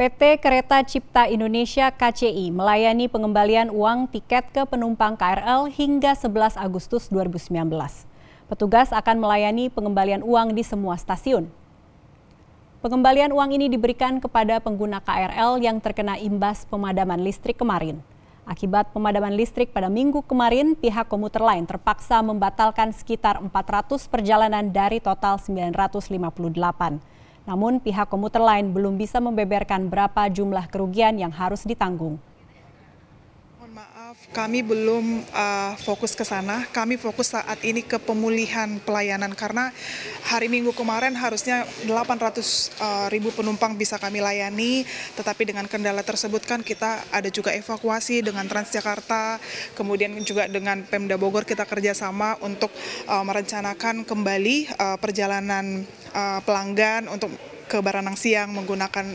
PT Kereta Cipta Indonesia KCI melayani pengembalian uang tiket ke penumpang KRL hingga 11 Agustus 2019. Petugas akan melayani pengembalian uang di semua stasiun. Pengembalian uang ini diberikan kepada pengguna KRL yang terkena imbas pemadaman listrik kemarin. Akibat pemadaman listrik pada minggu kemarin, pihak komuter lain terpaksa membatalkan sekitar 400 perjalanan dari total 958. Namun pihak komuter lain belum bisa membeberkan berapa jumlah kerugian yang harus ditanggung. Mohon maaf, kami belum uh, fokus ke sana. Kami fokus saat ini ke pemulihan pelayanan karena hari Minggu kemarin harusnya 800 uh, ah, ribu penumpang bisa kami layani, tetapi dengan kendala tersebut kan kita ada juga evakuasi dengan Transjakarta, kemudian juga dengan Pemda Bogor kita kerjasama untuk uh, merencanakan kembali uh, perjalanan uh, pelanggan untuk ke Baranang Siang menggunakan